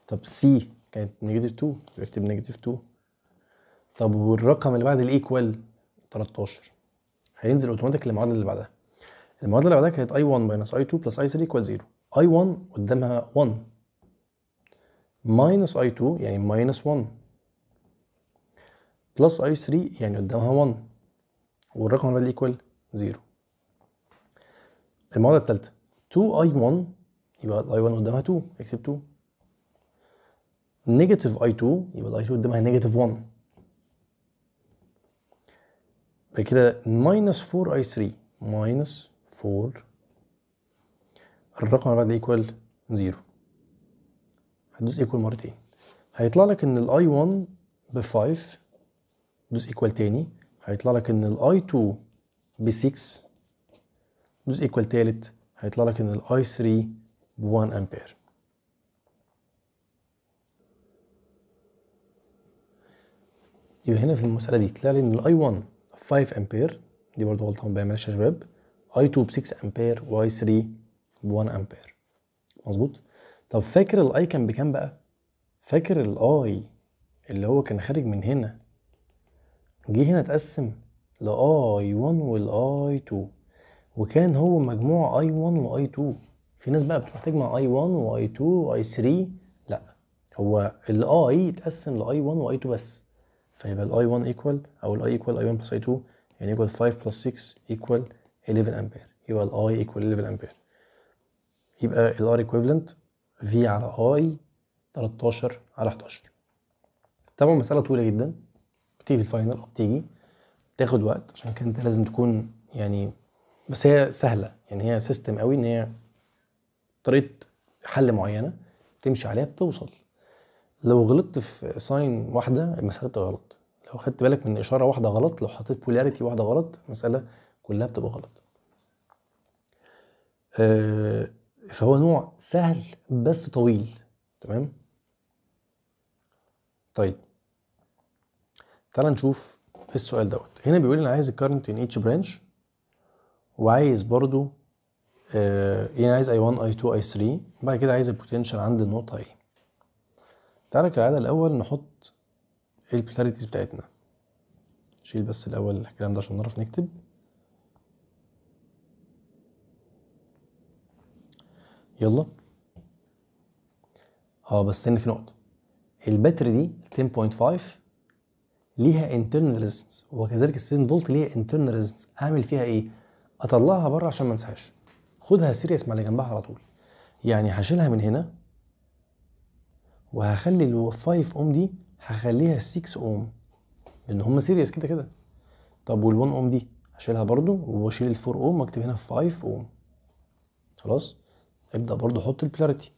طب C كانت نيجاتيف 2 اكتب نيجاتيف 2 طب والرقم اللي بعد الايكوال 13 هينزل اوتوماتيك للمعادله اللي بعدها المعادله اللي بعدها كانت i1 minus i2 plus i3 equal 0 i1 قدامها 1 minus i2 يعني minus 1 بلس i3 يعني قدامها 1 والرقم اللي بعد الايكوال 0 المعادله الثالثه 2i1 يبقى i1 قدامها 2 اكتب 2 نيجاتيف اي 2 يبقى الاي 2 قدامها نيجاتيف 1 يبقى كده ماينس 4 اي 3 ماينس 4 الرقم اللي بعد ايكوال 0 هتدوس ايكوال مرتين هيطلع لك ان الاي 1 ب 5 دوس ايكوال تاني هيطلع لك ان الاي 2 ب 6 دوس ايكوال تالت هيطلع لك ان الاي 3 ب 1 امبير يبقى هنا في المساله دي طلع لي ان الاي 1 5 امبير دي برضه غلطه ما بيعملهاش يا شباب اي 2 ب 6 امبير واي 3 ب 1 امبير مظبوط طب فاكر الاي كان بكام بقى فاكر الاي اللي هو كان خارج من هنا جه هنا اتقسم لاي 1 والاي 2 وكان هو مجموع اي 1 واي 2 في ناس بقى بتروح تجمع اي 1 واي 2 واي 3 لا هو الاي اتقسم لاي 1 واي 2 بس فيبقى i 1 ايكوال او الـ I ايكوال i 1 plus i 2 يعني ايكوال 5 بلس 6 ايكوال 11 امبير يبقى الـ I ايكوال 11 امبير يبقى الـ R equivalent V على I 13 على 11 طبعا مساله طويله جدا بتيجي الفاينل او بتيجي تاخد وقت عشان كده انت لازم تكون يعني بس هي سهله يعني هي سيستم قوي ان هي طريقه حل معينه تمشي عليها بتوصل لو غلطت في ساين واحده المساله غلط لو خدت بالك من اشاره واحده غلط لو حطيت بولاريتي واحده غلط المساله كلها بتبقى غلط آه فهو نوع سهل بس طويل تمام طيب تعال نشوف السؤال دوت هنا بيقول انا عايز الكارنت ان اتش برانش وعايز برضو آه يعني عايز اي 1 اي 2 اي 3 بعد كده عايز البوتنشال عند النقطه ايه تعالى كالعاده الاول نحط ايه البولاريتيز بتاعتنا شيل بس الاول الكلام ده عشان نعرف نكتب يلا اه بس استنى في نقطه الباتري دي 10.5 ليها انترنال ريزنس وكذلك ال 6 فولت ليها انترنال ريزنس اعمل فيها ايه اطلعها بره عشان ما انساهاش خدها سيريس مع اللي جنبها على طول يعني هشيلها من هنا وهخلي ال 5 اوم دي هخليها 6 اوم لان هم سيريس كده كده طب وال1 اوم دي هشيلها برضو واشيل ال4 اوم واكتب هنا 5 اوم خلاص ابدا برضو احط البلاريتي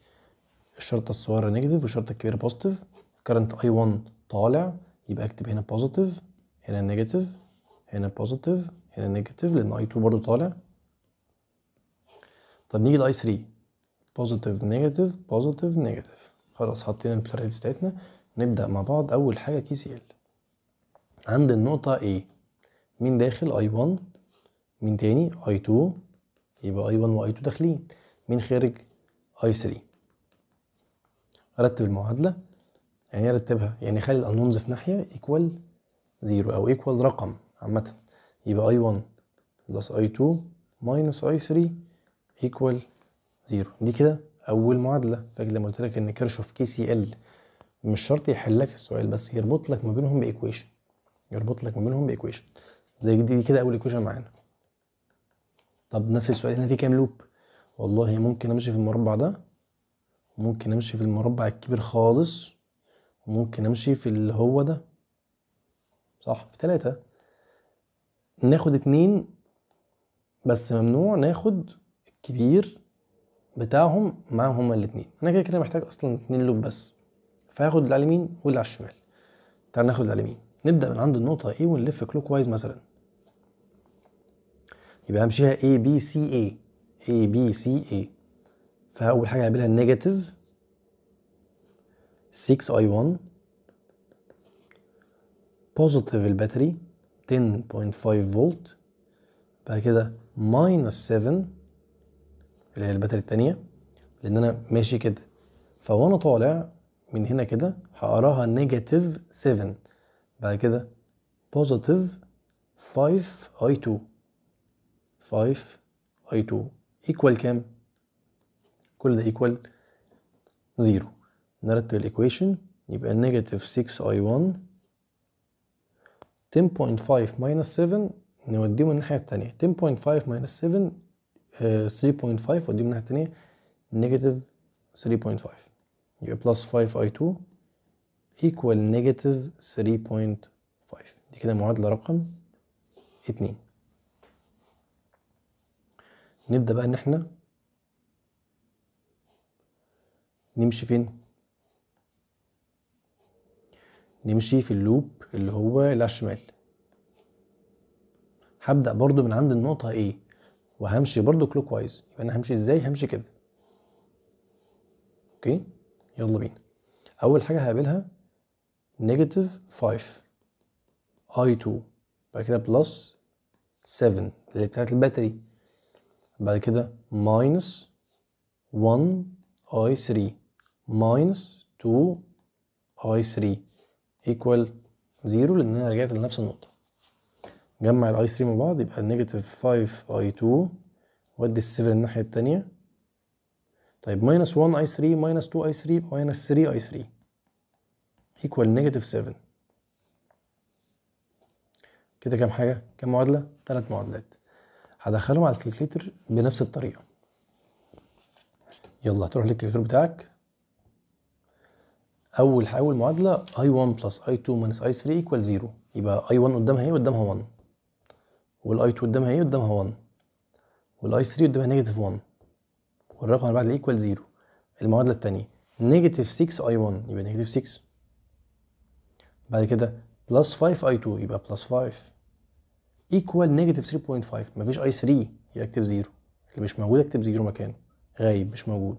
الشرطه الصغيره نيجاتيف والشرطه الكبيره بوزيتيف كرنت اي 1 طالع يبقى اكتب هنا بوزيتيف هنا نيجاتيف هنا بوزيتيف هنا نيجاتيف لان اي 2 برضو طالع طب نيجي لاي 3 بوزيتيف نيجاتيف بوزيتيف نيجاتيف خلاص حطينا البلاريتي بتاعتنا نبدأ مع بعض أول حاجة كيس ال عند النقطة A مين داخل I1 مين تاني I2 يبقى I1 واي 2 داخلين مين خارج I3 أرتب المعادلة يعني أرتبها إيه يعني أخلي الأنونز في ناحية إيكوال زيرو أو إيكوال رقم عامة يبقى I1 بلس I2 ماينس I3 إيكوال زيرو دي كده أول معادلة فاكر لما قلت لك إن كيرشوف كي سي ال مش شرط يحل لك السؤال بس يربط لك ما بينهم بايكويشن يربط لك ما بينهم بايكويشن زي دي كده اول ايكويشن معانا طب نفس السؤال هنا في كام لوب والله ممكن امشي في المربع ده وممكن امشي في المربع الكبير خالص وممكن امشي في اللي هو ده صح في تلاتة ناخد اتنين بس ممنوع ناخد الكبير بتاعهم مع هما الاتنين انا كده كده محتاج اصلا اتنين لوب بس فهاخد اللي على اليمين واللي على الشمال تعال ناخد اللي على اليمين نبدا من عند النقطه A ونلف كلوك وايز مثلا يبقى همشيها A B C A A B C A فاول حاجه هعملها نيجاتيف 6 i1 بوزيتيف الباتري 10.5 فولت بعد كده ماينس 7 اللي هي الباتري التانية لأن أنا ماشي كده فوأنا طالع من هنا كده هقراها نيجاتيف 7 بعد كده بوزيتيف 5 اي 2 5 اي 2 ايكوال كام كل ده ايكوال 0 نرتب الايكويشن يبقى نيجاتيف 6 اي 1 10.5 ماينس 7 نوديهم الناحية التانية 10.5 ماينس 7 3.5 من الناحية التانية نيجاتيف 3.5 يبقى بلس 5 i 2 equal نيجاتيف 3.5 دي كده معادلة رقم 2 نبدأ بقى إن إحنا نمشي فين؟ نمشي في اللوب اللي هو على الشمال هبدأ برضو من عند النقطة A وهمشي برضو كلوك وايز يبقى أنا همشي إزاي؟ همشي كده أوكي؟ يلا بينا اول حاجه هقابلها نيجاتيف 5 اي 2 بعد كده بلس 7 اللي بتاعت الباتري بعد كده ماينس 1 اي 3 ماينس 2 اي 3 ايكوال 0 لان انا رجعت لنفس النقطه جمع الاي 3 مع بعض يبقى نيجاتيف 5 اي 2 ودي ال7 الناحيه الثانيه طيب ماينس 1 اي 3 ماينس 2 اي 3 ماينس 3 اي 3 ايكوال نيجاتيف 7 كده كام حاجه كام معادله ثلاث معادلات هدخلهم على الكالكليتر بنفس الطريقه يلا هتروح للكالكليتر بتاعك اول حاجه اول معادله اي 1 بلس اي 2 ماينس اي 3 ايكوال 0 يبقى اي 1 قدامها ايه قدامها 1 والاي 2 قدامها ايه قدامها 1 والاي 3 قدامها نيجاتيف 1 والرقم اللي بعد الايكوال 0 المعادله الثانيه نيجاتيف 6 اي 1 يبقى نيجاتيف 6 بعد كده بلس 5 اي 2 يبقى بلس 5 ايكوال نيجاتيف 3.5 مفيش اي 3 يبقى اكتب 0 اللي مش موجود اكتب 0 مكانه غايب مش موجود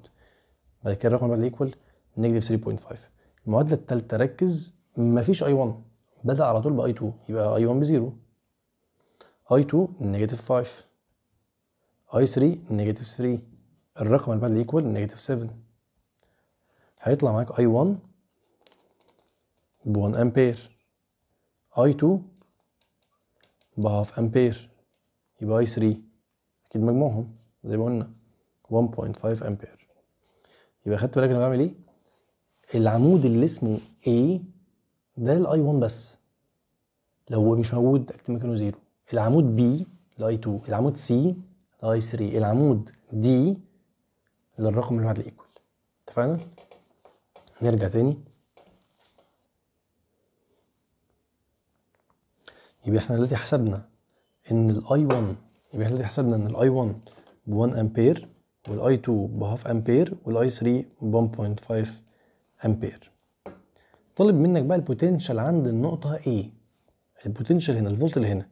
بعد كده الرقم اللي بعد الايكوال نيجاتيف 3.5 المعادله الثالثه ركز مفيش اي 1 بدا على طول باي 2 يبقى اي 1 بزيرو اي 2 نيجاتيف 5 اي 3 نيجاتيف 3 الرقم اللي بعد الايكوال نيجاتيف 7 هيطلع معاك اي 1 ب 1 امبير اي 2 هاف امبير يبقى اي 3 اكيد مجموعهم زي ما قلنا 1.5 امبير يبقى خدت بالك انا بعمل ايه العمود اللي اسمه A ده الاي 1 بس لو مش موجود اكتب مكانه زيرو العمود B i 2 العمود C i 3 العمود D للرقم اللي بعد الايكوال اتفقنا نرجع تاني يبقى احنا دلوقتي حسبنا ان الاي 1 يبقى احنا دلوقتي حسبنا ان الاي 1 ب 1 امبير والاي 2 بهاف امبير والاي 3 ب 1.5 امبير طلب منك بقى البوتنشال عند النقطه ايه البوتنشال هنا الفولت اللي هنا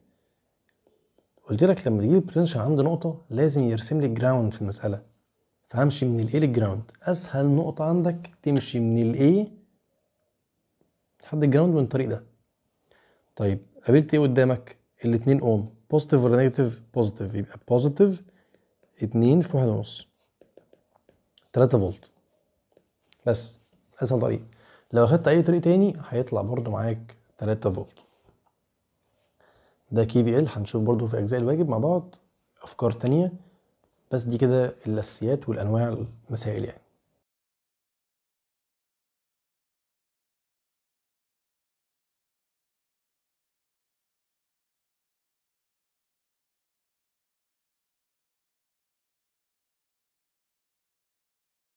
قلت لك لما تجيب البوتنشال عند نقطه لازم يرسم لي جراوند في المساله فهمشي من الاي للجراوند اسهل نقطه عندك تمشي من الاي لحد الجراوند من الطريق ده طيب قابلت ايه قدامك الاتنين اوم بوزيتيف ولا نيجاتيف بوزيتيف يبقى بوزيتيف اتنين في واحد ونص تلاتة فولت بس اسهل طريق لو اخدت اي طريق تاني هيطلع برضو معاك تلاتة فولت ده كي في ال هنشوف برضو في اجزاء الواجب مع بعض افكار تانية بس دي كده الاساسيات والانواع المسائل يعني